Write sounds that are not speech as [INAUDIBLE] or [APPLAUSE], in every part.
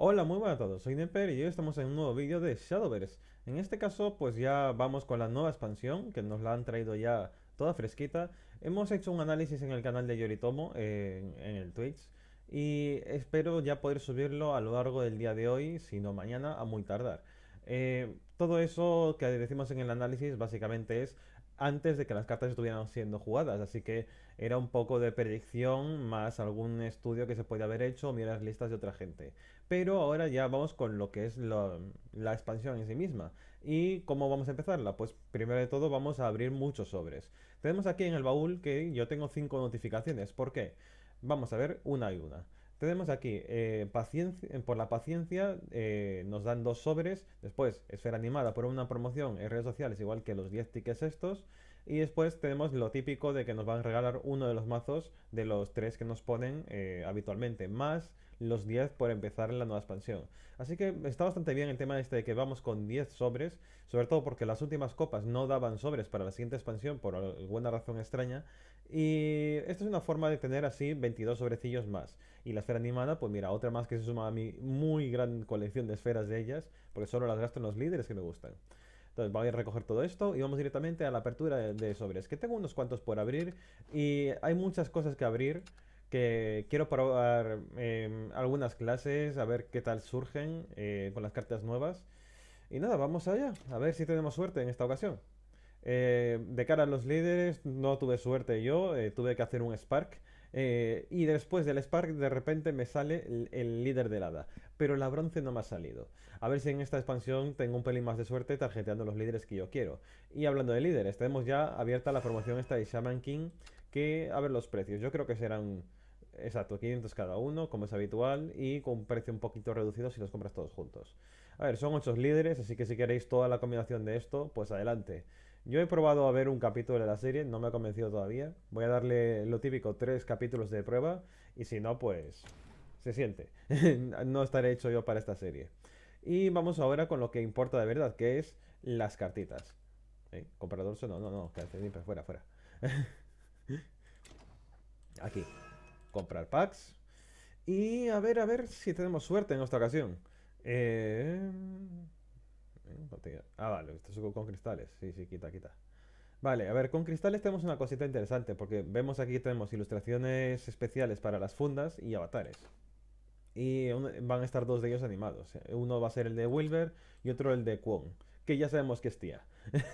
Hola, muy buenas a todos, soy Neper y hoy estamos en un nuevo vídeo de Shadowverse. En este caso, pues ya vamos con la nueva expansión, que nos la han traído ya toda fresquita. Hemos hecho un análisis en el canal de Yoritomo, en, el Twitch, y espero ya poder subirlo a lo largo del día de hoy, si no mañana, a muy tardar. Eh, todo eso que decimos en el análisis básicamente es antes de que las cartas estuvieran siendo jugadas, así que era un poco de predicción más algún estudio que se puede haber hecho o mirar listas de otra gente. Pero ahora ya vamos con lo que es la expansión en sí misma. ¿Y cómo vamos a empezarla? Pues primero de todo vamos a abrir muchos sobres. Tenemos aquí en el baúl que yo tengo cinco notificaciones. ¿Por qué? Vamos a ver una y una. Tenemos aquí, eh, paciencia, eh, por la paciencia eh, nos dan dos sobres, después esfera animada por una promoción en redes sociales igual que los 10 tickets estos, y después tenemos lo típico de que nos van a regalar uno de los mazos de los tres que nos ponen habitualmente, más los 10 por empezar en la nueva expansión. Así que está bastante bien el tema este de que vamos con 10 sobres, sobre todo porque las últimas copas no daban sobres para la siguiente expansión por alguna razón extraña. Y esta es una forma de tener así 22 sobrecillos más. Y la esfera animada, pues mira, otra más que se suma a mi muy gran colección de esferas de ellas, porque solo las gasto los líderes que me gustan. Entonces voy a recoger todo esto y vamos directamente a la apertura de sobres, que tengo unos cuantos por abrir y hay muchas cosas que abrir que quiero probar em, algunas clases, a ver qué tal surgen eh, con las cartas nuevas. Y nada, vamos allá, a ver si tenemos suerte en esta ocasión. Eh, de cara a los líderes, no tuve suerte yo, eh, tuve que hacer un Spark. y después del Spark, de repente me sale el, líder de hada. Pero la bronce no me ha salido. A ver si en esta expansión tengo un pelín más de suerte tarjeteando los líderes que yo quiero. Y hablando de líderes, tenemos ya abierta la formación esta de Shaman King. Que, a ver los precios, yo creo que serán Exacto, 500 cada uno, como es habitual, y con un precio un poquito reducido si los compras todos juntos. A ver, son 8 líderes, así que si queréis toda la combinación de esto, pues adelante. Yo he probado a ver un capítulo de la serie, no me ha convencido todavía. Voy a darle lo típico, tres capítulos de prueba, y si no, pues se siente. [LAUGHS] no estaré hecho yo para esta serie. Y vamos ahora con lo que importa de verdad, que es las cartitas. ¿Eh? ¿Comprador? No, no, no, fuera, fuera. [LAUGHS] Aquí comprar packs. Y a ver, a ver si tenemos suerte en esta ocasión. Eh, ah, vale, esto es con cristales. Sí, sí, quita, quita. Vale, a ver, con cristales tenemos una cosita interesante, porque vemos aquí tenemos ilustraciones especiales para las fundas y avatares. Y van a estar dos de ellos animados. Uno va a ser el de Wilber y otro el de Kwon, que ya sabemos que es tía. [LAUGHS]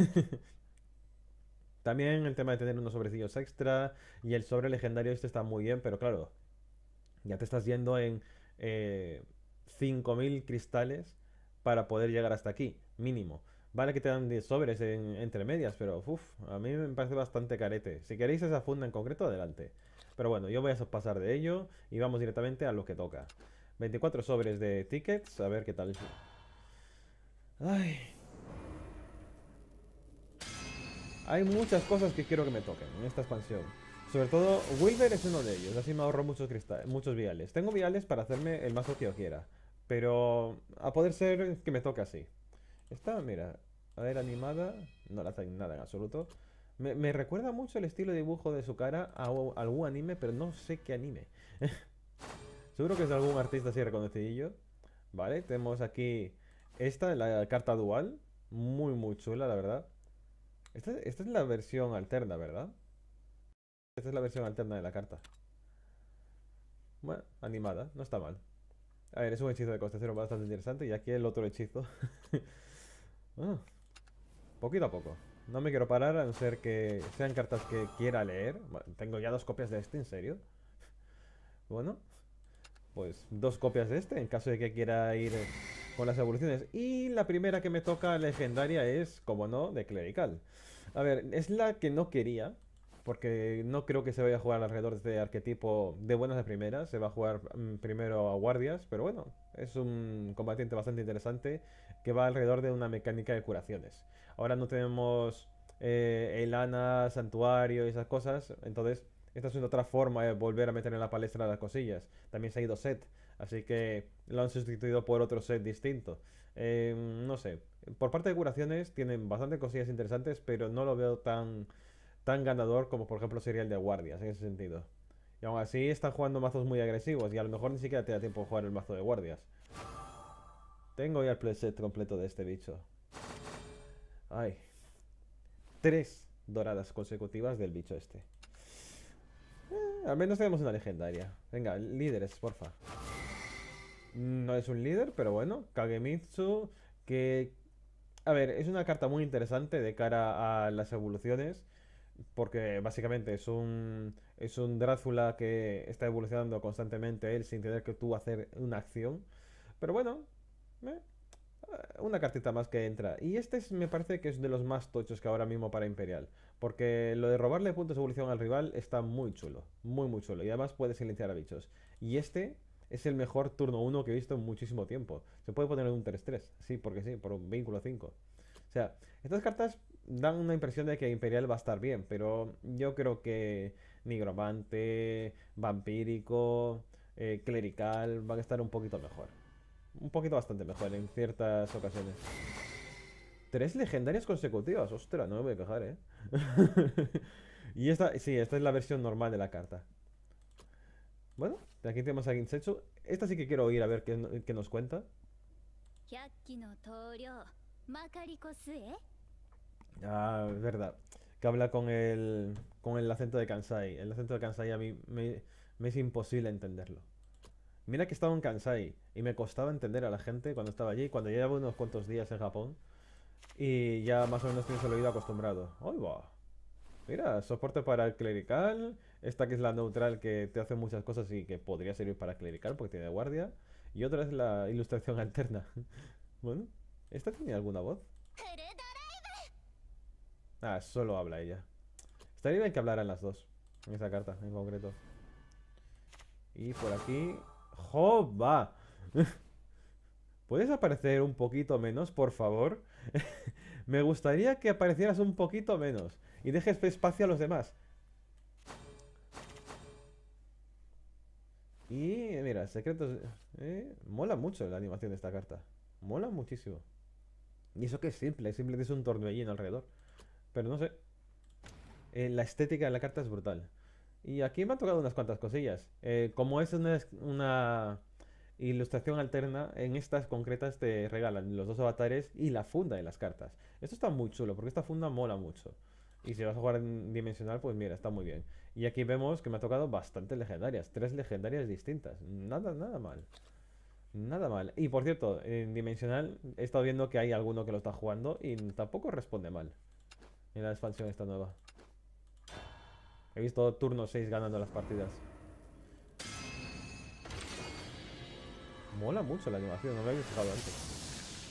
También el tema de tener unos sobrecillos extra y el sobre legendario este está muy bien, pero claro, ya te estás yendo en 5.000 eh, cristales para poder llegar hasta aquí, mínimo. Vale que te dan 10 sobres entre medias, pero uff, a mí me parece bastante carete. Si queréis esa funda en concreto, adelante. Pero bueno, yo voy a pasar de ello y vamos directamente a lo que toca. 24 sobres de tickets, a ver qué tal. Ay, Hay muchas cosas que quiero que me toquen en esta expansión. Sobre todo, Wilber es uno de ellos, así me ahorro muchos, cristales, muchos viales. Tengo viales para hacerme el mazo que yo quiera, pero a poder ser que me toque así. Esta, mira, a ver, animada, no la hace nada en absoluto. Me, recuerda mucho el estilo de dibujo de su cara a, algún anime, pero no sé qué anime. [LAUGHS] Seguro que es algún artista así reconocidillo. Vale, tenemos aquí esta, la carta dual. Muy, muy chula, la verdad. Esta, es la versión alterna, ¿verdad? Esta es la versión alterna de la carta. Bueno, animada, no está mal. A ver, es un hechizo de coste cero bastante interesante. Y aquí el otro hechizo. bueno, [LAUGHS] ah, poquito a poco. No me quiero parar a no ser que sean cartas que quiera leer. tengo ya dos copias de este, ¿en serio? [LAUGHS] bueno, pues dos copias de este en caso de que quiera ir con las evoluciones. Y la primera que me toca legendaria es, como no, de Clerical. A ver, es la que no quería, porque no creo que se vaya a jugar alrededor de este arquetipo de buenas de primeras. Se va a jugar mm, primero a guardias, pero bueno, es un combatiente bastante interesante que va alrededor de una mecánica de curaciones. Ahora no tenemos eh, Elana, Santuario y esas cosas, entonces esta es una otra forma de volver a meter en la palestra las cosillas. También se ha ido Set. Así que lo han sustituido por otro set distinto. Em, no sé. Por parte de curaciones tienen bastante cosillas interesantes, pero no lo veo tan, tan ganador como por ejemplo sería el de guardias en ese sentido. Y aún así están jugando mazos muy agresivos y a lo mejor ni siquiera te da tiempo de jugar el mazo de guardias. Tengo ya el playset completo de este bicho. Ay. Tres doradas consecutivas del bicho este. Eh, al menos tenemos una legendaria. Venga, líderes, porfa no es un líder, pero bueno, Kagemitsu, que... A ver, es una carta muy interesante de cara a las evoluciones, porque básicamente es un, es un Drácula que está evolucionando constantemente él sin tener que tú hacer una acción. Pero bueno, eh, eh, una cartita más que entra. Y este me parece que es de los más tochos que ahora mismo para Imperial. Porque lo de robarle puntos de evolución al rival está muy chulo. Muy, muy chulo. Y además puede silenciar a bichos. Y este es el mejor turno 1 que he visto en muchísimo tiempo. Se puede poner un 3-3, sí, porque sí, por un vínculo 5. O sea, estas cartas dan una impresión de que Imperial va a estar bien, pero yo creo que Nigromante, Vampírico, eh, Clerical van a estar un poquito mejor. Un poquito bastante mejor en ciertas ocasiones. Tres legendarias consecutivas. Ostras, no me voy a quejar, ¿eh? [LAUGHS] y esta, sí, esta es la versión normal de la carta. Bueno, de aquí tenemos a Ginsetsu. Esta sí que quiero oír a ver qué, nos cuenta. Ah, es verdad. Que habla con el, con el acento de Kansai. El acento de Kansai a mí me, es imposible entenderlo. Mira que estaba en Kansai y me costaba entender a la gente cuando estaba allí, cuando ya llevo unos cuantos días en Japón y ya más o menos tienes el oído acostumbrado. ¡Ay, va! Mira, soporte para el clerical. Esta que es la neutral que te hace muchas cosas y que podría servir para clerical porque tiene guardia. Y otra es la ilustración alterna. [LAUGHS] bueno, ¿esta tiene alguna voz? Ah, solo habla ella. Estaría bien que hablaran las dos. En esa carta, en concreto. Y por aquí... ¡Joba! [LAUGHS] ¿Puedes aparecer un poquito menos, por favor? [LAUGHS] Me gustaría que aparecieras un poquito menos y dejes espacio a los demás. Y mira, secretos... Eh, mola mucho la animación de esta carta. Mola muchísimo. Y eso que es simple, simplemente es un tornillín alrededor. Pero no sé. Eh, la estética de la carta es brutal. Y aquí me han tocado unas cuantas cosillas. Eh, como es una, una, ilustración alterna, en estas concretas te regalan los dos avatares y la funda de las cartas. Esto está muy chulo, porque esta funda mola mucho. Y si vas a jugar en dimensional, pues mira, está muy bien. Y aquí vemos que me ha tocado bastantes legendarias. Tres legendarias distintas. Nada, nada mal. Nada mal. Y por cierto, en dimensional he estado viendo que hay alguno que lo está jugando y tampoco responde mal. En la expansión esta nueva. He visto turno 6 ganando las partidas. Mola mucho la animación, no lo había fijado antes.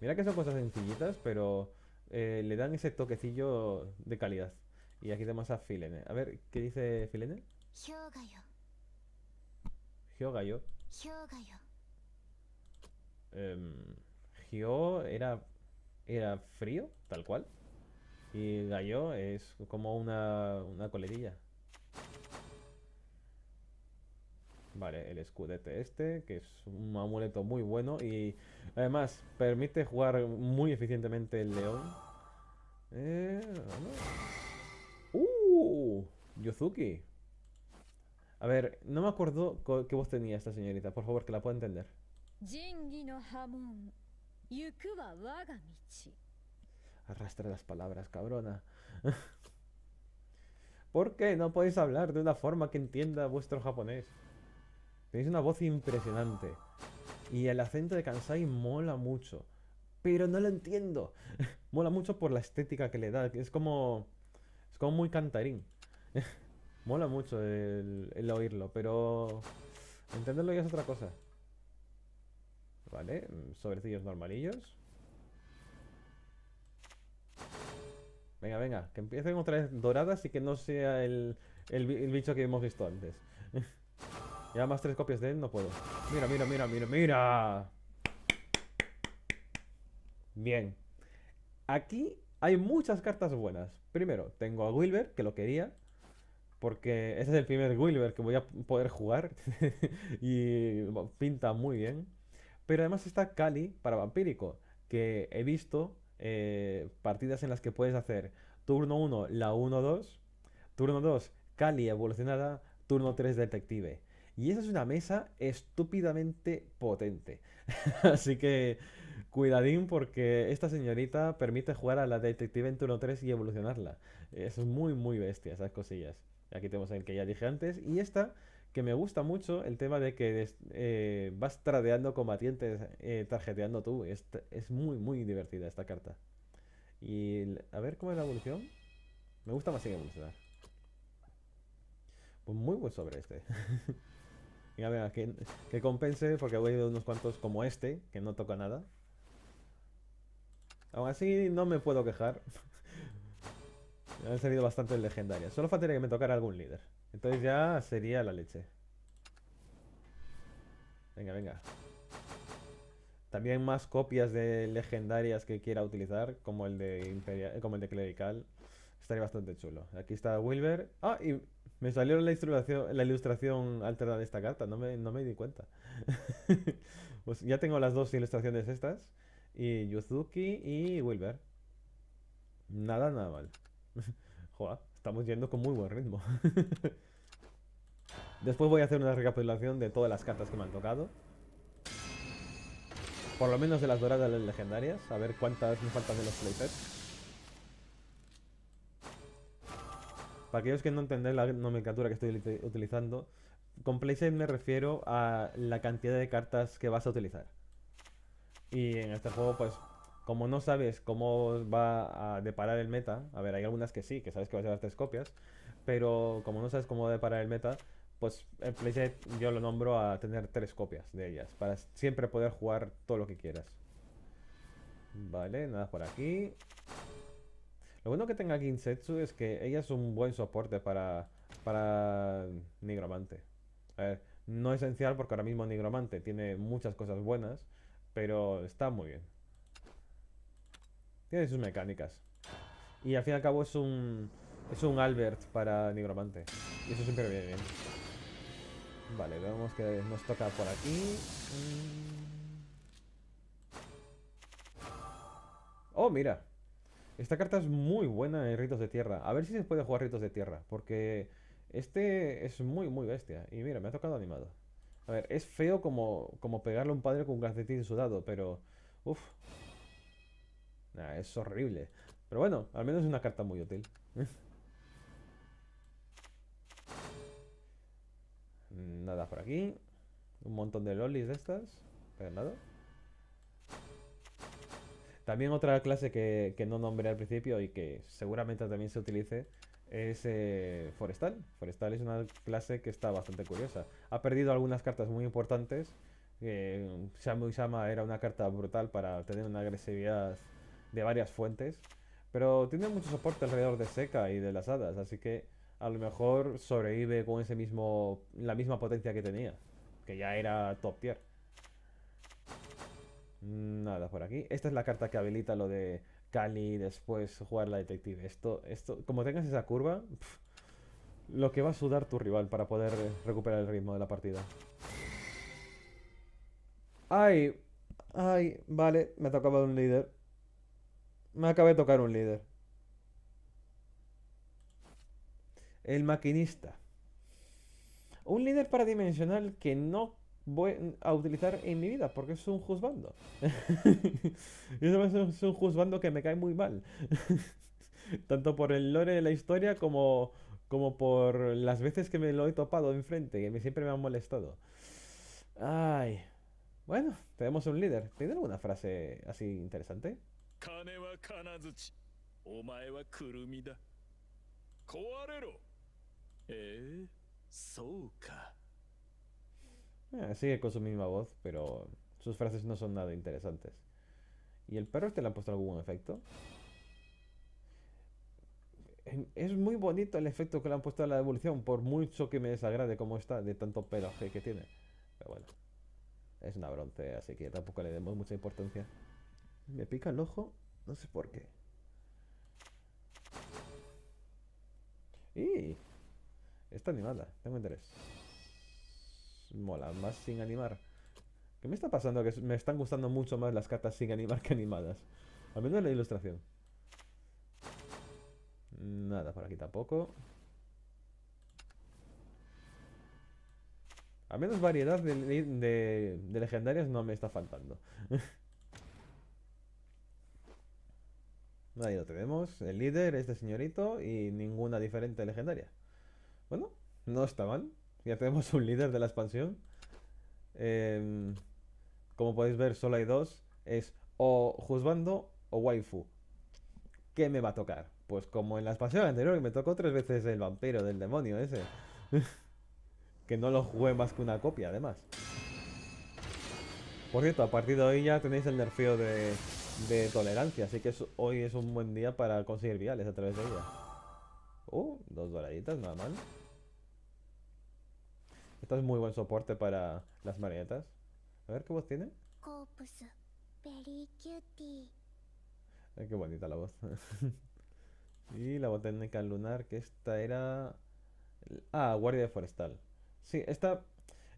Mira que son cosas sencillitas, pero eh, le dan ese toquecillo de calidad. Y aquí tenemos a Filene. A ver, ¿qué dice Filene? Hyogayo. Eh, Hyo era, era frío, tal cual. Y Gayo es como una, una Vale, el escudete este, que es un amuleto muy bueno y además permite jugar muy eficientemente el león. Eh, ¡Uh! Yuzuki. A ver, no me acuerdo qué voz tenía esta señorita, por favor, que la pueda entender. Arrastra las palabras, cabrona. [LAUGHS] ¿Por qué no podéis hablar de una forma que entienda vuestro japonés? Tenéis una voz impresionante. Y el acento de Kansai mola mucho. Pero no lo entiendo. [LAUGHS] mola mucho por la estética que le da. Es como... Es como muy cantarín. [LAUGHS] mola mucho el, oírlo, pero... Entenderlo ya es otra cosa. Vale, sobrecillos normalillos. Venga, venga, que empiecen otra vez doradas y que no sea el bicho que hemos visto antes. [LAUGHS] Ya más tres copias de él no puedo. Mira, mira, mira, mira, mira. Bien. Aquí hay muchas cartas buenas. Primero, tengo a Wilber, que lo quería. Porque ese es el primer Wilber que voy a poder jugar. [LAUGHS] y pinta muy bien. Pero además está Cali para Vampírico. Que he visto eh, partidas en las que puedes hacer turno 1, la 1-2. Turno 2, Cali evolucionada. Turno 3, detective. Y esa es una mesa estúpidamente potente. [LAUGHS] Así que cuidadín porque esta señorita permite jugar a la Detective en turno 3 y evolucionarla. Es muy, muy bestia esas cosillas. Aquí tenemos el que ya dije antes. Y esta, que me gusta mucho, el tema de que eh, vas tradeando combatientes, eh, tarjeteando tú. Es, es muy, muy divertida esta carta. Y a ver cómo es la evolución. Me gusta más sin evolucionar. Pues muy buen sobre este. [LAUGHS] Venga, venga, que, compense porque voy a unos cuantos como este, que no toca nada. Aún así, no me puedo quejar. [LAUGHS] Han salido bastantes legendarias. Solo faltaría que me tocara algún líder. Entonces ya sería la leche. Venga, venga. También más copias de legendarias que quiera utilizar, como el de como el de Clerical. Estaría bastante chulo. Aquí está Wilber. Ah, y me salió la ilustración, la alterada de esta carta, no me, di cuenta. [LAUGHS] pues ya tengo las dos ilustraciones estas. Y Yuzuki y Wilber. Nada, nada mal. [LAUGHS] Joder, estamos yendo con muy buen ritmo. [LAUGHS] Después voy a hacer una recapitulación de todas las cartas que me han tocado. Por lo menos de las doradas legendarias. A ver cuántas me faltan de los playsets. Para aquellos que no entendéis la nomenclatura que estoy utilizando, con playset me refiero a la cantidad de cartas que vas a utilizar. Y en este juego, pues, como no sabes cómo va a deparar el meta, a ver, hay algunas que sí, que sabes que vas a llevar tres copias, pero como no sabes cómo va a deparar el meta, pues el playset yo lo nombro a tener tres copias de ellas, para siempre poder jugar todo lo que quieras. Vale, nada por aquí. Lo bueno que tenga Ginsetsu es que ella es un buen soporte para, para Nigromante. A ver, no esencial porque ahora mismo Nigromante tiene muchas cosas buenas, pero está muy bien. Tiene sus mecánicas. Y al fin y al cabo es un, es un Albert para Nigromante. Y eso siempre viene bien. Vale, vemos que nos toca por aquí. Mm. Oh, mira. Esta carta es muy buena en ritos de tierra. A ver si se puede jugar ritos de tierra, porque este es muy, muy bestia. Y mira, me ha tocado animado. A ver, es feo como, como pegarle a un padre con un calcetín sudado, pero... Uf. es horrible. Pero bueno, al menos es una carta muy útil. [LAUGHS] Nada por aquí. Un montón de lolis de estas. Pero nada. También otra clase que, no nombré al principio y que seguramente también se utilice es eh, Forestal. Forestal es una clase que está bastante curiosa. Ha perdido algunas cartas muy importantes. Eh, Shamu Shama era una carta brutal para tener una agresividad de varias fuentes. Pero tiene mucho soporte alrededor de Seca y de las hadas, así que a lo mejor sobrevive con ese mismo la misma potencia que tenía, que ya era top tier. Mm, nada por aquí. Esta es la carta que habilita lo de Cali, después jugar la detective. Esto, esto, como tengas esa curva, lo que va a sudar tu rival para poder eh, recuperar el ritmo de la partida. ¡Ay! ¡Ay! Vale, me ha tocado un líder. Me acabé de tocar un líder. El maquinista. Un líder paradimensional que no voy a utilizar en mi vida, porque es un juzgando. [LAUGHS] es un juzgando que me cae muy mal. [LAUGHS] Tanto por el lore de la historia como, como por las veces que me lo he topado enfrente, que me, siempre me han molestado. Ay. Bueno, tenemos un líder. ¿Tiene alguna frase así interesante? ¿Eh? Eh, sigue con su misma voz, pero sus frases no son nada interesantes. ¿Y el perro este le han puesto algún efecto? Es muy bonito el efecto que le han puesto a la devolución, por mucho que me desagrade como está, de tanto pelaje que tiene. Pero bueno, es una bronce, así que tampoco le demos mucha importancia. Me pica el ojo, no sé por qué. ¡Y! Está animada, tengo interés mola, más sin animar. ¿Qué me está pasando? Que me están gustando mucho más las cartas sin animar que animadas. Al menos la ilustración. Nada por aquí tampoco. Al menos variedad de, de legendarias no me está faltando. [LAUGHS] Ahí lo tenemos. El líder, este señorito y ninguna diferente legendaria. Bueno, no está mal. Ya tenemos un líder de la expansión. Em, como podéis ver, solo hay dos. Es o Juzbando o Waifu. ¿Qué me va a tocar? Pues como en la expansión anterior me tocó tres veces el vampiro del demonio ese. [LAUGHS] que no lo jugué más que una copia, además. Por cierto, a partir de hoy ya tenéis el nerfeo de, tolerancia, así que hoy es un buen día para conseguir viales a través de ella. Uh, dos doraditas, nada mal. Esto es muy buen soporte para las marionetas. A ver qué voz tiene. qué bonita la voz. [LAUGHS] y la botánica lunar, que esta era... Ah, guardia forestal. Sí, esta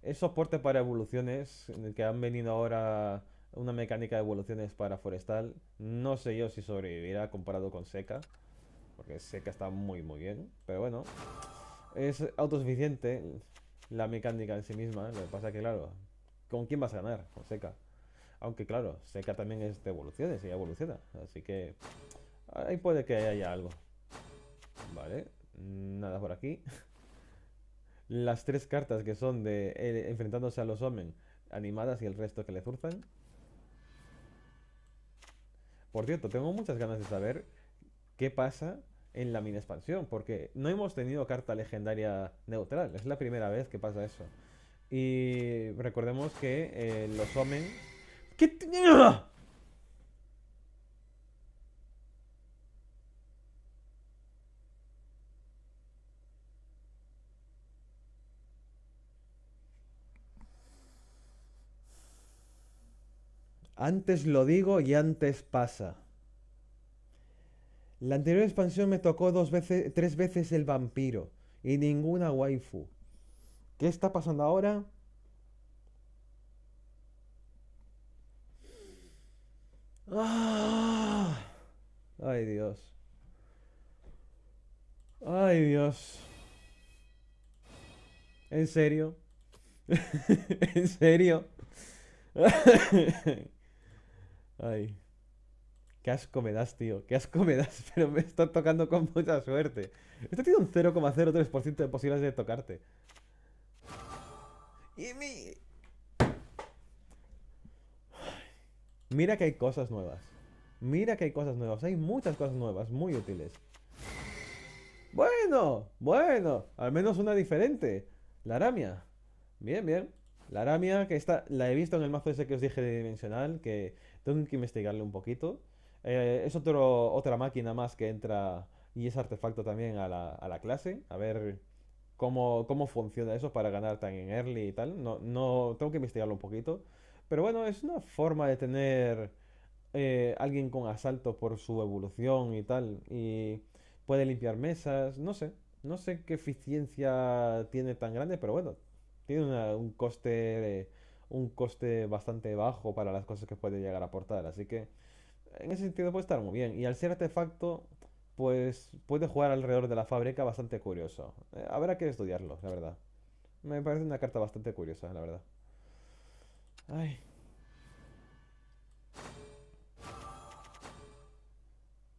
es soporte para evoluciones, en el que han venido ahora una mecánica de evoluciones para forestal. No sé yo si sobrevivirá comparado con Seca, porque Seca está muy muy bien, pero bueno. Es autosuficiente, la mecánica en sí misma. ¿eh? Lo que pasa es que, claro, ¿con quién vas a ganar? Con Seca. Aunque, claro, Seca también es de evoluciones y evoluciona. Así que ahí puede que haya algo. Vale, nada por aquí. [LAUGHS] Las tres cartas que son de eh, enfrentándose a los Omen animadas y el resto que le zurzan. Por cierto, tengo muchas ganas de saber qué pasa en la mini expansión, porque no hemos tenido carta legendaria neutral, es la primera vez que pasa eso. Y recordemos que eh, los Omen... ¿Qué Antes lo digo y antes pasa. La anterior expansión me tocó dos veces, tres veces el vampiro y ninguna waifu. ¿Qué está pasando ahora? Ah, ay Dios. Ay Dios. ¿En serio? [LAUGHS] ¿En serio? [LAUGHS] Ay. Qué asco me das, tío. Qué asco me das, [LAUGHS] pero me está tocando con mucha suerte. Esto tiene un 0,03% de posibilidades de tocarte. Y mi... Mira que hay cosas nuevas. Mira que hay cosas nuevas. Hay muchas cosas nuevas, muy útiles. Bueno, bueno. Al menos una diferente. La aramia. Bien, bien. La aramia que está, la he visto en el mazo ese que os dije de dimensional, que tengo que investigarle un poquito. Eh, es otro, otra máquina más que entra y es artefacto también a la, a la clase. A ver cómo, cómo, funciona eso para ganar tan en early y tal. No, no, tengo que investigarlo un poquito. Pero bueno, es una forma de tener eh, alguien con asalto por su evolución y tal. Y puede limpiar mesas, no sé. No sé qué eficiencia tiene tan grande, pero bueno, tiene un coste un coste bastante bajo para las cosas que puede llegar a aportar. Así que en ese sentido puede estar muy bien. Y al ser artefacto, pues puede jugar alrededor de la fábrica bastante curioso. Eh, habrá que estudiarlo, la verdad. Me parece una carta bastante curiosa, la verdad. Ay.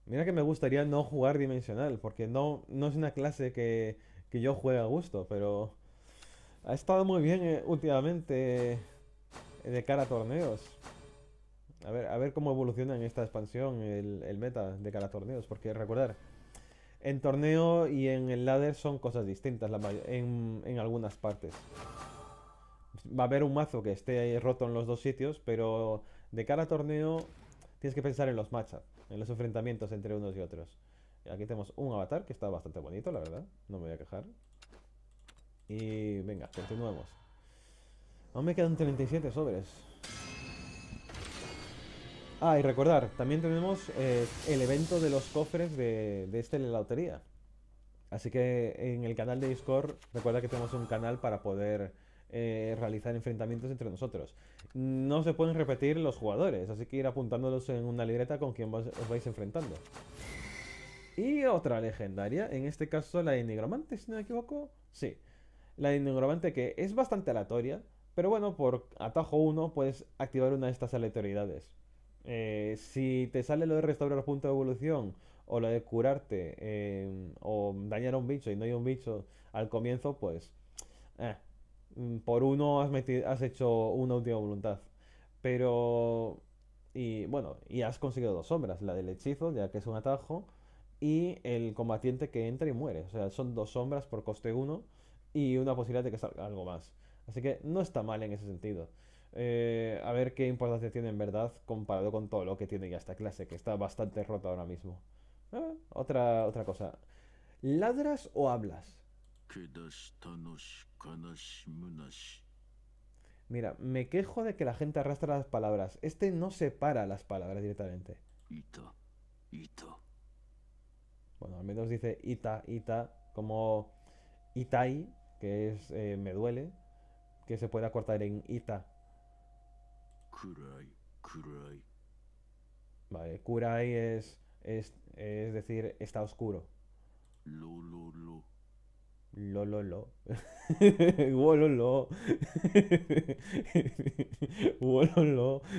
Mira que me gustaría no jugar dimensional, porque no, no es una clase que, yo juegue a gusto, pero ha estado muy bien eh, últimamente eh, de cara a torneos a ver, a ver cómo evoluciona en esta expansión el, meta de cada torneo. Porque recordar, en torneo y en el ladder son cosas distintas en, algunas partes. Va a haber un mazo que esté ahí roto en los dos sitios, pero de cada torneo tienes que pensar en los matchups, en los enfrentamientos entre unos y otros. Aquí tenemos un avatar que está bastante bonito, la verdad. No me voy a quejar. Y venga, continuemos. Aún me quedan 37 sobres. Ah, y recordar, también tenemos eh, el evento de los cofres de, este de la lotería. Así que en el canal de Discord, recuerda que tenemos un canal para poder eh, realizar enfrentamientos entre nosotros. No se pueden repetir los jugadores, así que ir apuntándolos en una libreta con quien os vais enfrentando. Y otra legendaria, en este caso la de Nigromante, si no me equivoco. Sí, la de Nigromante que es bastante aleatoria, pero bueno, por atajo 1 puedes activar una de estas aleatoriedades. Eh, si te sale lo de restaurar puntos de evolución o lo de curarte eh, o dañar a un bicho y no hay un bicho al comienzo, pues eh, mm, por uno has, has hecho una última voluntad. Pero, y bueno, y has conseguido dos sombras, la del hechizo, ya que es un atajo, y el combatiente que entra y muere. O sea, son dos sombras por coste uno y una posibilidad de que salga algo más. Así que no está mal en ese sentido. Eh, a ver qué importancia tiene en verdad comparado con todo lo que tiene ya esta clase, que está bastante rota ahora mismo. Eh, otra, otra cosa. ¿Ladras o hablas? Mira, me quejo de que la gente arrastra las palabras. Este no separa las palabras directamente. Ito, Bueno, al menos dice ita, ita, como itai, que es eh, me duele, que se puede cortar en ita, Kurai, Kurai. Vale, Kurai es, es, es decir, está oscuro. Lo, lo, lo. Lo, lo, lo. [LAUGHS] Wo, lo, lo. [LAUGHS] lo, lo. [LAUGHS]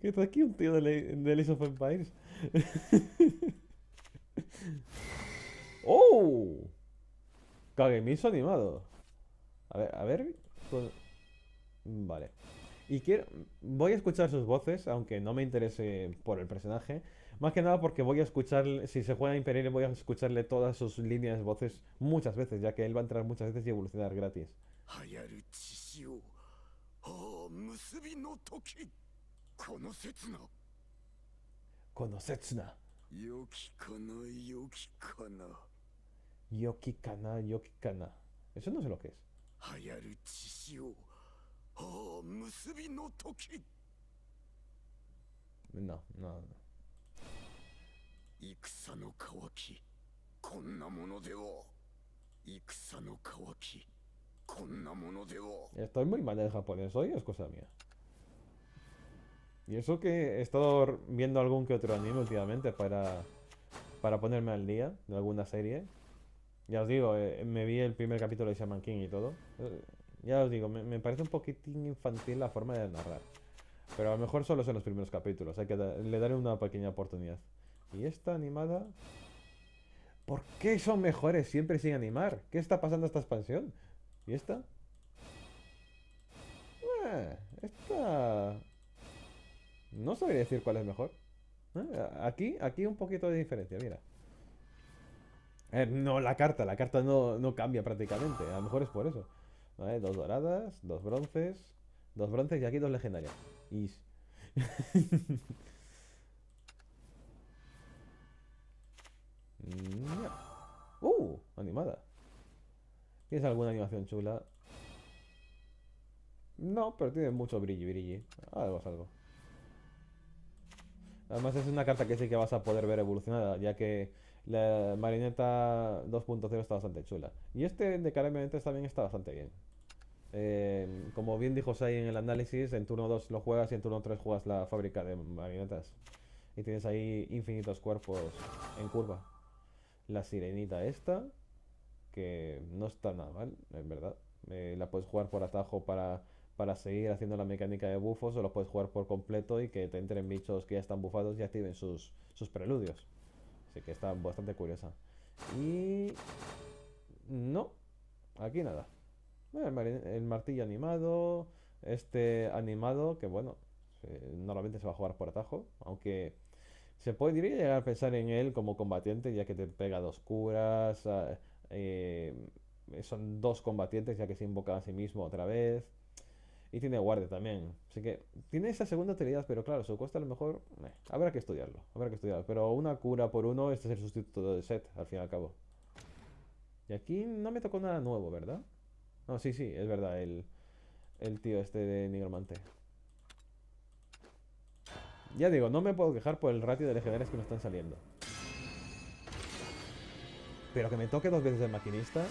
¿Qué está aquí un tío de, Le de of Empires? ¡Oh! Kagemiso animado. A ver, a ver. Vale. Y quiero, voy a escuchar sus voces, aunque no me interese por el personaje. Más que nada porque voy a escuchar, si se juega Imperial, voy a escucharle todas sus líneas de voces muchas veces, ya que él va a entrar muchas veces y evolucionar gratis. Ah, Konosetsuna. Yokikana, Yokikana. Eso no sé lo que es. No, no, no. Estoy muy mal de japonés hoy, es cosa mía. Y eso que he estado viendo algún que otro anime últimamente para, para ponerme al día de alguna serie. Ya os digo, eh, me vi el primer capítulo de Shaman King y todo. Ya os digo, me, parece un poquitín infantil la forma de narrar. Pero a lo mejor solo son los primeros capítulos, hay que le daré una pequeña oportunidad. ¿Y esta animada? ¿Por qué son mejores siempre sin animar? ¿Qué está pasando esta expansión? ¿Y esta? Eh, esta... No sabría decir cuál es mejor. Eh, aquí, aquí un poquito de diferencia, mira. Eh, no, la carta, la carta no, no cambia prácticamente. A lo mejor es por eso. Dos doradas, dos bronces, dos bronces y aquí dos legendarias. Y... [LAUGHS] ¡Uh! Animada. ¿Tienes alguna animación chula? No, pero tiene mucho brillo, brillo. Algo es algo. Además es una carta que sí que vas a poder ver evolucionada, ya que la marioneta 2.0 está bastante chula. Y este de Carmen también está bastante bien. Eh, como bien dijo Sai en el análisis, en turno 2 lo juegas y en turno 3 juegas la fábrica de marionetas. Y tienes ahí infinitos cuerpos en curva. La sirenita esta, que no está nada mal, en verdad. Eh, la puedes jugar por atajo para, para seguir haciendo la mecánica de bufos o la puedes jugar por completo y que te entren bichos que ya están bufados y activen sus, sus preludios. Así que está bastante curiosa. Y... No, aquí nada. Eh, el, martillo animado, este animado, que bueno, normalmente se va a jugar por atajo, aunque se puede llegar a pensar en él como combatiente, ya que te pega dos curas, ah, eh, son dos combatientes, ya que se invoca a sí mismo otra vez. Y tiene guardia también. Así que tiene esa segunda utilidad, pero claro, su cuesta a lo mejor eh, habrá que estudiarlo. Habrá que estudiarlo. Pero una cura por uno, este es el sustituto del set, al fin y al cabo. Y aquí no me tocó nada nuevo, ¿verdad? No, sí, sí, es verdad, el, tío este de nigromante. Ya digo, no me puedo quejar por el ratio de legendarias que no están saliendo. Pero que me toque dos veces el maquinista.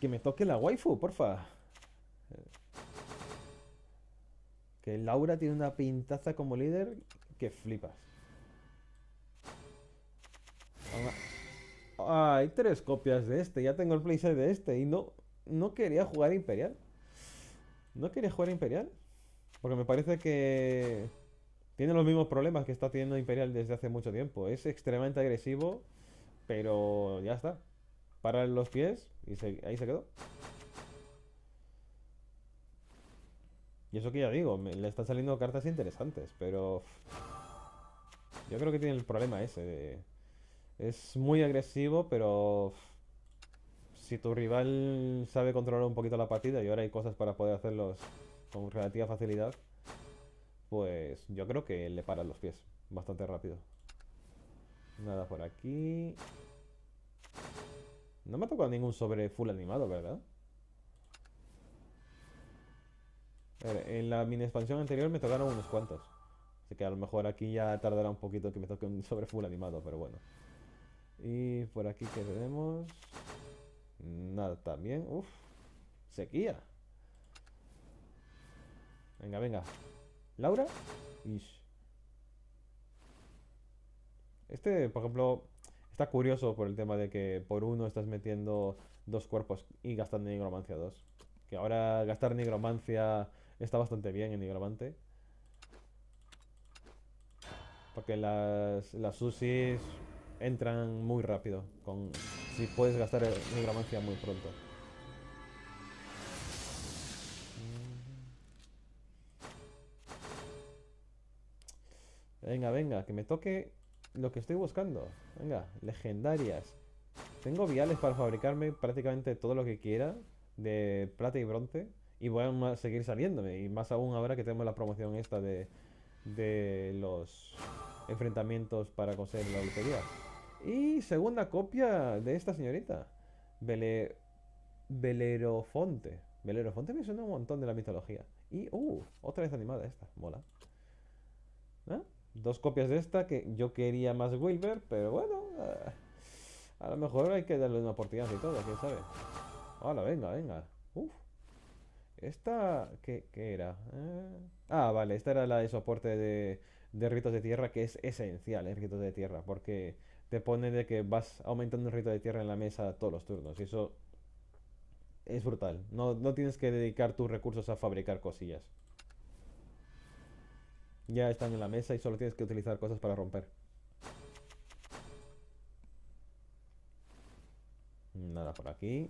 Que me toque la waifu, porfa. Que Laura tiene una pintaza como líder que flipas. Vamos hay tres copias de este, ya tengo el playset de este. Y no, no quería jugar Imperial. No quería jugar Imperial. Porque me parece que tiene los mismos problemas que está teniendo Imperial desde hace mucho tiempo. Es extremadamente agresivo, pero ya está. Para los pies y ahí se quedó. Y eso que ya digo, le están saliendo cartas interesantes, pero... Yo creo que tiene el problema ese de... Es muy agresivo, pero si tu rival sabe controlar un poquito la partida y ahora hay cosas para poder hacerlos con relativa facilidad, pues yo creo que le paran los pies bastante rápido. Nada por aquí. No me ha tocado ningún sobre full animado, ¿verdad? En la mini expansión anterior me tocaron unos cuantos. Así que a lo mejor aquí ya tardará un poquito que me toque un [LAUGHS] sobre full animado, pero bueno. Y por aquí que tenemos. Nada, también. Uf, sequía. Venga, venga. Laura. Este, por ejemplo, está curioso por el tema de que por uno estás metiendo dos cuerpos y gastando nigromancia dos. Que ahora gastar nigromancia está bastante bien en nigromante. Porque las, las susis entran muy rápido. Con, si puedes gastar mi nigromancia muy pronto. Venga, venga, que me toque lo que estoy buscando. Venga, legendarias. Tengo viales para fabricarme prácticamente todo lo que quiera de plata y bronce. Y voy a seguir saliéndome. Y más aún ahora que tenemos la promoción esta de, de los enfrentamientos para conseguir la lotería. Y segunda copia de esta señorita, Belerofonte. Belerofonte me suena un montón de la mitología. Y, uh, otra vez animada esta, mola. ¿Ah? Dos copias de esta que yo quería más Wilber, pero bueno, ah, a lo mejor hay que darle una oportunidad y todo, quién sabe. Hola, venga, venga. Uf. Esta, ¿qué, era? Eh, ah, vale, esta era la de soporte de, de ritos de tierra, que es esencial en ritos de tierra, porque te pone de que vas aumentando el rito de tierra en la mesa todos los turnos. Y eso es brutal. No, no tienes que dedicar tus recursos a fabricar cosillas. Ya están en la mesa y solo tienes que utilizar cosas para romper. Nada por aquí.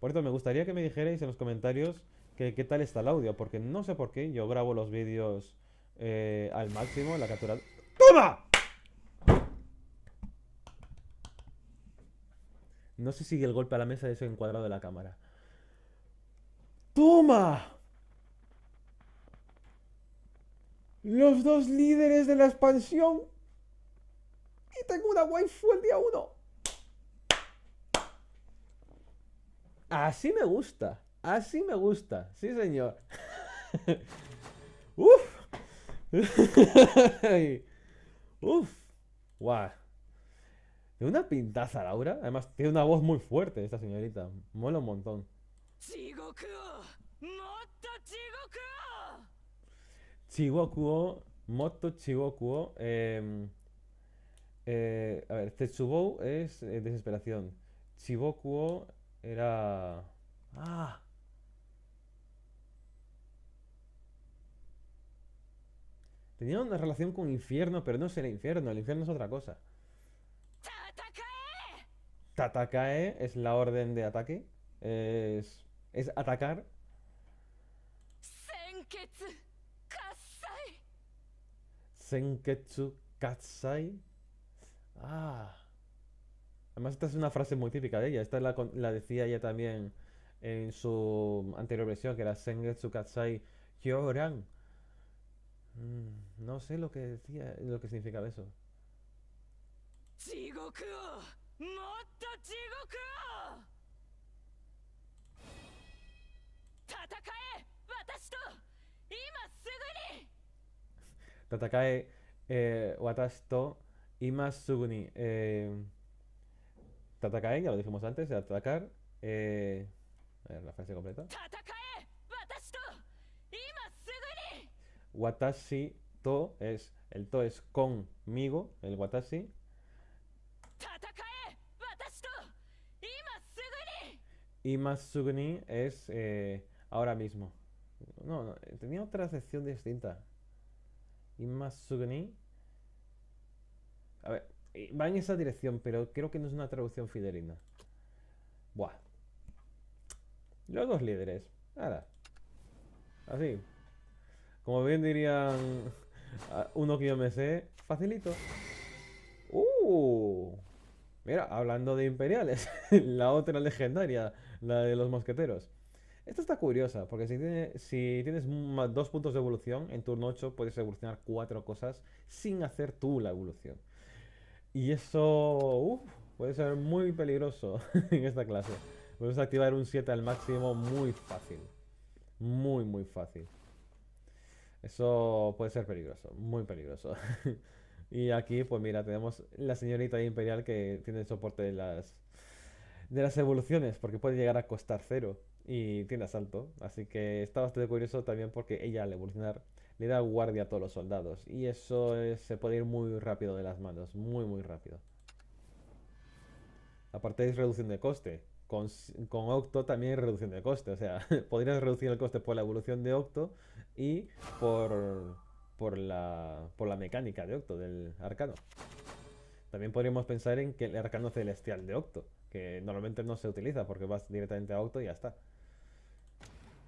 Por eso me gustaría que me dijerais en los comentarios que qué tal está el audio, porque no sé por qué yo grabo los vídeos eh, al máximo la captura. ¡Toma! No sé si el golpe a la mesa De ese encuadrado de la cámara. ¡Toma! Los dos líderes de la expansión. Y tengo una waifu el día uno. Así me gusta. Así me gusta. Sí, señor. [LAUGHS] Uf. [LAUGHS] Uf, guau. Tiene una pintaza, Laura. Además, tiene una voz muy fuerte esta señorita. Mola un montón. Chigokuo, Moto Chiboku em, eh, a ver, Tetsubou este es eh, desesperación. Chibokuo era. ¡Ah! Tenía una relación con infierno, pero no es el infierno. El infierno es otra cosa. Tatakae es la orden de ataque. Es, es atacar. Senketsu Katsai. Ah. Además, esta es una frase muy típica de ella. Esta la, decía ella también en su anterior versión, que era Senketsu Katsai Kyoran. Mm, no sé lo que decía, lo que significaba eso. [LAUGHS] Tatakae eh, watashi ima suguni. Eh, tatakae, ya lo dijimos antes, de atacar. Eh, a ver, la frase completa. Watashi to es, el to es conmigo, el watashi. Y Masuguni es eh, ahora mismo. No, no, tenía otra sección distinta. Y Masuguni. A ver, va en esa dirección, pero creo que no es una traducción fidelina. Buah. Los dos líderes. Nada. Así. Como bien dirían [LAUGHS] ah, uno que yo me sé, facilito. ¡Uh! Mira, hablando de imperiales, [LAUGHS] la otra legendaria, la de los mosqueteros. Esta está curiosa, porque si, tienes dos puntos de evolución, en turno 8 puedes evolucionar cuatro cosas sin hacer tú la evolución. Y eso puede ser muy peligroso [LAUGHS] en esta clase. Puedes activar un 7 al máximo muy fácil. Muy, muy fácil. Eso puede ser peligroso, muy peligroso. [LAUGHS] y aquí, pues mira, tenemos la señorita imperial que tiene el soporte de las, de las evoluciones, porque puede llegar a costar cero y tiene asalto. Así que está bastante curioso también porque ella al evolucionar le da guardia a todos los soldados. Y eso se puede ir muy rápido de las manos, muy muy rápido. Aparte es reducción de coste. Con, con Octo también hay reducción de coste. O sea, [LAUGHS] podrías reducir el coste por la evolución de Octo y por, por, la, por la mecánica de Octo, del arcano. También podríamos pensar en que el arcano celestial de Octo, que normalmente no se utiliza porque vas directamente a Octo y ya está.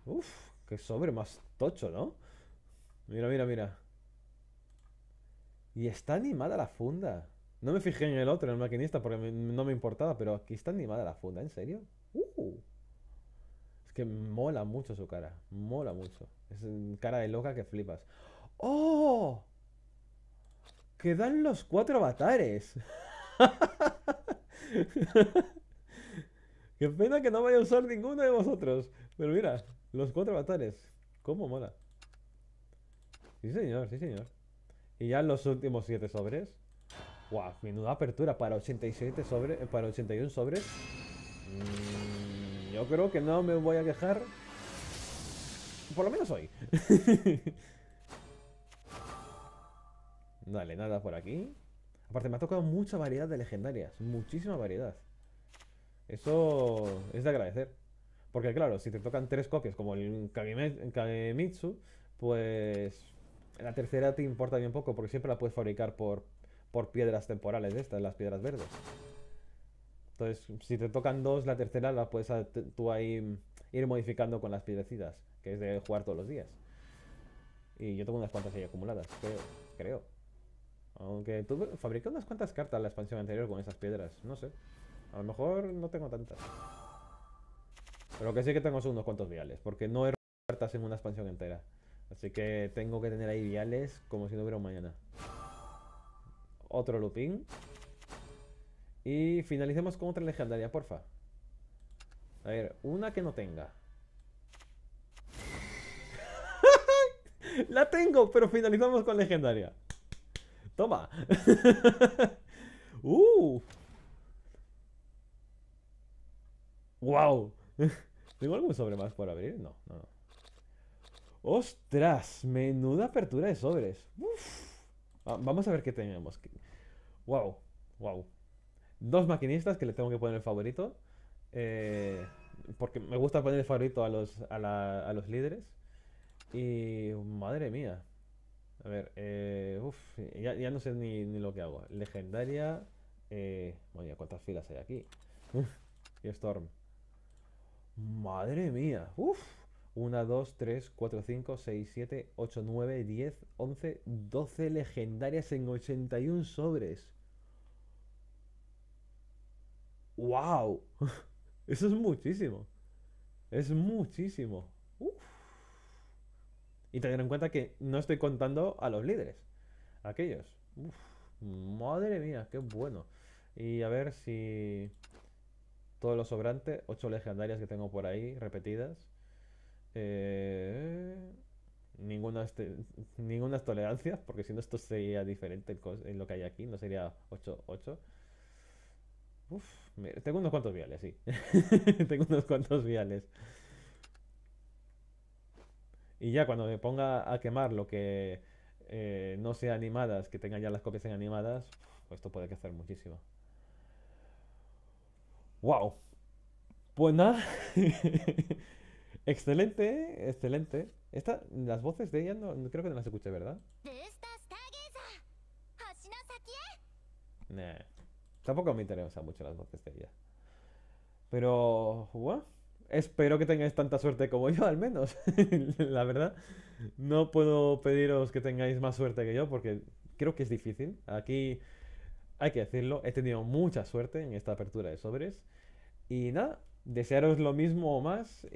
Uf, qué sobre más tocho, ¿no? Mira, mira, mira. Y está animada la funda. No me fijé en el otro, en el maquinista, porque no me importaba, pero aquí está animada la funda, ¿en serio? que mola mucho su cara. Mola mucho. Es cara de loca que flipas. ¡Oh! Quedan los cuatro avatares. [LAUGHS] Qué pena que no vaya a usar ninguno de vosotros. Pero mira, los cuatro avatares. ¿Cómo mola? Sí, señor, sí, señor. Y ya los últimos siete sobres. Wow, menuda apertura para 87 eh, sobres. Para 81 sobres yo creo que no me voy a quejar. Por lo menos hoy. [LAUGHS] Dale, nada por aquí. Aparte, me ha tocado mucha variedad de legendarias. Muchísima variedad. Eso es de agradecer. Porque claro, si te tocan tres copias como el Kagemitsu, pues la tercera te importa bien poco porque siempre la puedes fabricar por, por piedras temporales de estas, las piedras verdes. Entonces, si te tocan dos, la tercera la puedes tú ahí mm, ir modificando con las piedrecitas, que es de jugar todos los días. Y yo tengo unas cuantas ahí acumuladas, creo. Aunque tú fabriqué unas cuantas cartas en la expansión anterior con esas piedras, no sé. A lo mejor no tengo tantas. Pero que sí que tengo son unos cuantos viales, porque no he cartas en una expansión entera. Así que tengo que tener ahí viales como si no hubiera un mañana. Otro looping. Y finalicemos con otra legendaria, porfa. A ver, una que no tenga. [LAUGHS] La tengo, pero finalizamos con legendaria. Toma. [LAUGHS] uh. Wow. [LAUGHS] ¿Tengo algún sobre más por abrir? No, no, no. ¡Ostras! Menuda apertura de sobres. Ah, vamos a ver qué tenemos. Wow, wow dos maquinistas que le tengo que poner el favorito. Eh, porque me gusta poner el favorito a los, a, la, a los líderes. Y madre mía. A ver, eh, uf, ya, no sé ni, ni, lo que hago. Legendaria. Eh, a ¿cuántas filas hay aquí? y Storm. Madre mía. Uf. 1, 2, 3, 4, 5, 6, 7, 8, 9, 10, 11, 12 legendarias en 81 sobres. ¡Wow! [LAUGHS] Eso es muchísimo. Es muchísimo. Y tener en cuenta que no estoy contando a los líderes. Aquellos. Madre mía, qué bueno. Y a ver si... Todo lo sobrante, ocho legendarias que tengo por ahí, repetidas. Ningunas eh, ninguna, tolerancia, porque si no esto sería diferente en lo que hay aquí, no sería 8-8 tengo unos cuantos viales, sí. [LAUGHS] tengo unos cuantos viales. Y ya cuando me ponga a quemar lo que eh, no sea animadas, que tenga ya las copias en animadas, pues esto puede que hacer muchísimo. ¡Wow! Pues nada. [LAUGHS] excelente, excelente. Esta, las voces de ella no, creo que no las escuché, ¿verdad? Nah. Tampoco me interesan mucho las de ella. Pero, bueno, espero que tengáis tanta suerte como yo, al menos. [LAUGHS] la verdad, no puedo pediros que tengáis más suerte que yo porque creo que es difícil. Aquí, hay que decirlo, he tenido mucha suerte en esta apertura de sobres. Y nada, desearos lo mismo o más.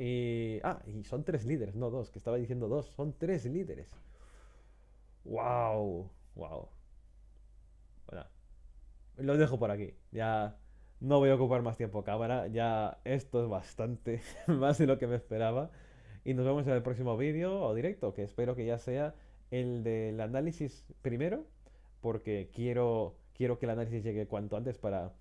Ah, y son tres líderes, no dos, que estaba diciendo dos, son tres líderes. ¡Wow! ¡Wow! lo dejo por aquí. Ya no voy a ocupar más tiempo cámara. Ya esto es bastante [LAUGHS] más de lo que me esperaba. Y nos vemos en el próximo vídeo o directo, que espero que ya sea el del análisis primero, porque quiero, quiero que el análisis llegue cuanto antes para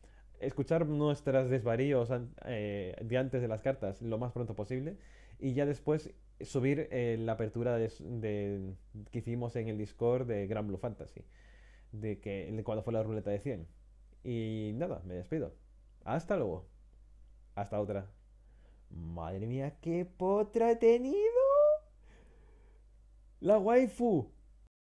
escuchar nuestros desvaríos eh, de antes de las cartas lo más pronto posible y ya después subir eh, la apertura de, que hicimos en el Discord de Gran Blue Fantasy, de que de cuando fue la ruleta de 100. Y nada, me despido. Hasta luego. Hasta otra. Madre mía, qué potra he tenido. La waifu.